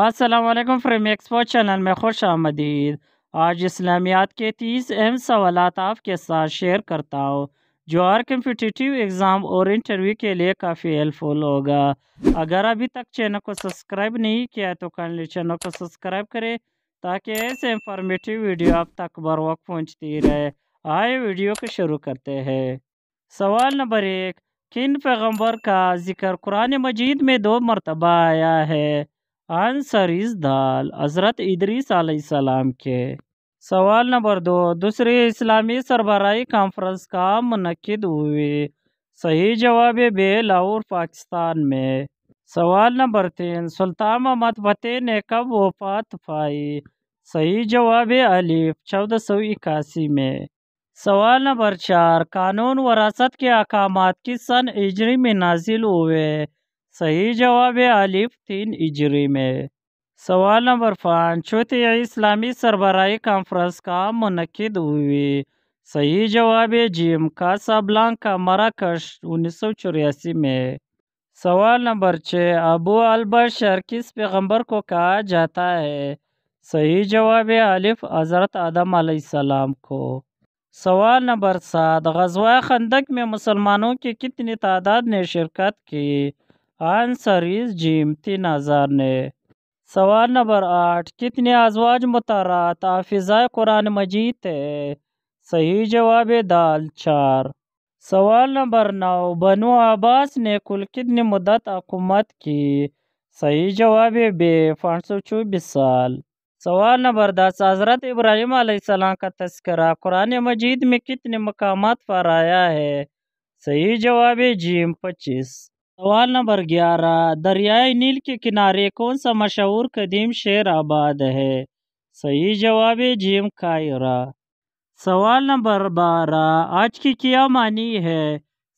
Aslam frame expo channel में खुश आमदीद आज इस्लामियात के तीस अहम सवाल आपके साथ शेयर करता हूँ जो हर कम्पिटिटिव एग्ज़ाम और इंटरव्यू के लिए काफ़ी हेल्पफुल होगा अगर अभी तक चैनल को सब्सक्राइब नहीं किया तो कैंडली चैनल को सब्सक्राइब करें ताकि ऐसे इंफॉर्मेटिव वीडियो आप तक बर वक्त पहुँचती रहे आए वीडियो को शुरू करते हैं सवाल नंबर एक किन पैगम्बर का जिक्र कुरान मजीद में दो मरतबा आया है आंसर इज दाल हज़रत इदरीस आसमाम के सवाल नंबर दो दूसरे इस्लामी सरबराही कॉन्फ्रेंस का मनद हुए सही जवाब बे लाहौर पाकिस्तान में सवाल नंबर तीन सुल्तान मोहम्मद फतेह ने कब वफात पाई सही जवाब अलीफ चौदह सौ इक्यासी में सवाल नंबर चार कानून वरासत के अकाम किस सन इजरी में नाजिल हुए सही जवाब है आलिफ तीन इजरी में सवाल नंबर पाँच चौथी इस्लामी सरबराही कॉन्फ्रेंस का मनद हुई सही जवाब है जिम का सबलांग का मराकश उन्नीस सौ चौरासी में सवाल नंबर छः अबू अलबर किस पैगंबर को कहा जाता है सही जवाब है आलिफ हज़रत आदम आसमाम को सवाल नंबर सात गजवा खंदक में मुसलमानों की कितनी तादाद ने शिरकत की आंसर इस जीम तीन हज़ार ने सवाल नंबर आठ कितने आजवाज मुतारात हाफिज़ा कुरान मजीद है सही जवाब है दाल चार सवाल नंबर नौ बनु अब्बास ने कुल कितनी मुद्दत हकूमत की सही जवाब है बे पाँच सौ चौबीस साल सवाल नंबर दस हज़रत इब्राहिम आसमाम का तस्करा कुरान मजीद में कितने मकाम पर आया है सही जवाब है जीम पच्चीस सवाल नंबर ग्यारह दरियाए नील के किनारे कौन सा मशहूर कदीम शेर आबाद है सही जवाब है जीम कायरा सवाल नंबर बारह आज की क्या मानी है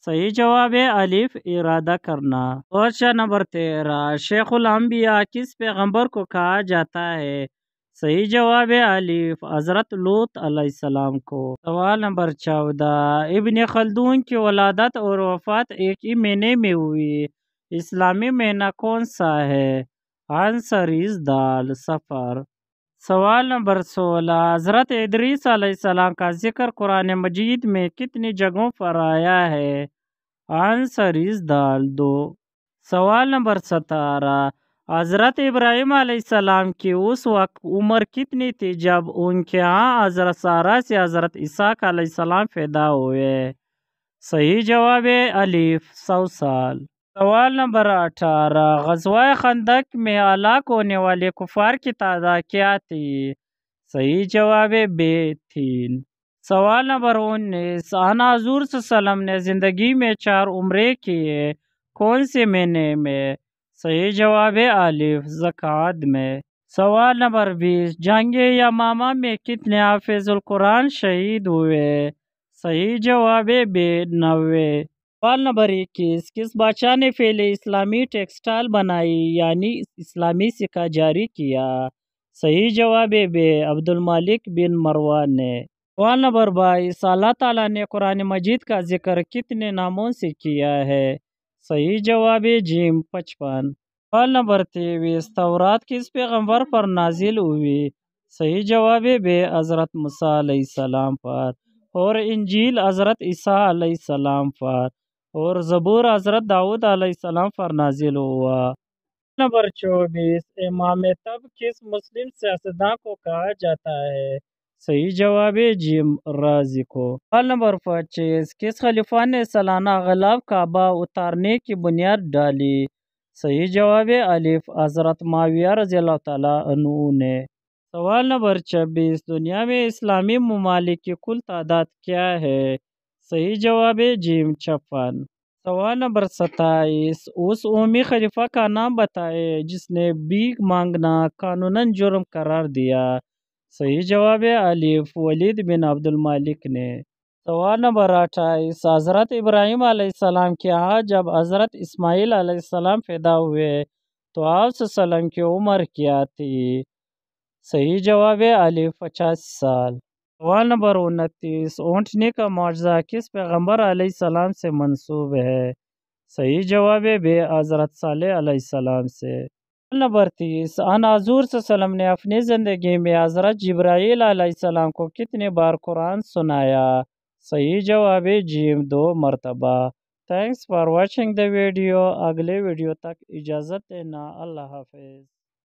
सही जवाब है अलिफ इरादा करना क्वेश्चन नंबर तेरह शेखुल अंबिया किस पैगंबर को कहा जाता है सही जवाब है अलिफ हज़रत लूत अलैहिस्सलाम को सवाल नंबर चौदह इबन खलदून की वलादत और वफ़ात एक ही महीने में हुई इस्लामी महीना कौन सा है आंसर इज दाल सफ़र सवाल नंबर सोलह हज़रत इदरीस अलैहिस्सलाम का जिक्र कुरान मजीद में कितनी जगहों पर आया है आंसर इज दाल दो सवाल नंबर सतारह हज़रत इब्राहिम आसमाम की उस वक्त उम्र कितनी थी जब उनके यहाँ हज़रत सारा से हज़रत इसाक पैदा हुए सही जवाब है अलीफ सौ साल सवाल नंबर अठारह गजवा खंदक में हलाक होने वाले कुफार की तादाद क्या थी सही जवाब है सवाल नंबर उन्नीस आना हजूर ने ज़िंदगी में चार उम्रे किए कौन से महीने में सही जवाब है आलिफ जक़ात में सवाल नंबर बीस जंग मामा में कितने कुरान शहीद हुए सही जवाब है बे नवे सवाल नंबर इक्कीस किस बादशाह ने पहले इस्लामी टेक्सटाइल बनाई यानी इस्लामी सिक्का जारी किया सही जवाब है बे अब्दुल मालिक बिन मरवान ने सवाल नंबर बाईस अल्लाह ताला ने कुरान मजीद का जिक्र कितने नामों से किया है सही जवाब है जीम पचपन सवाल नंबर तेईस तौरात किस पैगम्बर पर नाजिल हुई सही जवाब है बे हज़रत मूसम पर और इंजील हज़रत ईसा सलाम पर और ज़बूर हज़रत दाऊद सलाम पर नाजिल हुआ नंबर चौबीस इमाम तब किस मुस्लिम सियासतदान को कहा जाता है सही जवाब है जिम राजी को सवाल नंबर पच्चीस किस खलीफा ने सालाना गलाब काबा उतारने की बुनियाद डाली सही जवाब है अलिफ हजरत माविया रजी अल्लाह ने सवाल नंबर छब्बीस दुनिया में इस्लामी ममालिक की कुल तादाद क्या है सही जवाब है जिम छप्पन सवाल नंबर सत्ताईस उस ओमी खलीफा का नाम बताए जिसने भीख मांगना कानूनन जुर्म करार दिया सही जवाब है अलीफ वलीद बिन अब्दुल मालिक ने सवाल नंबर अट्ठाईस हज़रत इब्राहिम आलाम के यहाँ जब हज़रत इसमाइल आलाम पैदा हुए तो आप सलम की उम्र क्या थी सही जवाब है अलीफ पचास साल सवाल नंबर उनतीस ऊँटने का मुआवजा किस पैगम्बर आलाम से मनसूब है सही जवाब है बे हज़रत साल आलाम से नंबर तीस अन हजूर ने अपनी ज़िंदगी में हज़रत जब्राईसम को कितने बार कुरान सुनाया सही जवाब जीम दो मरतबा thanks for watching the video अगले वीडियो तक इजाज़त देना अल्लाह हाफिज़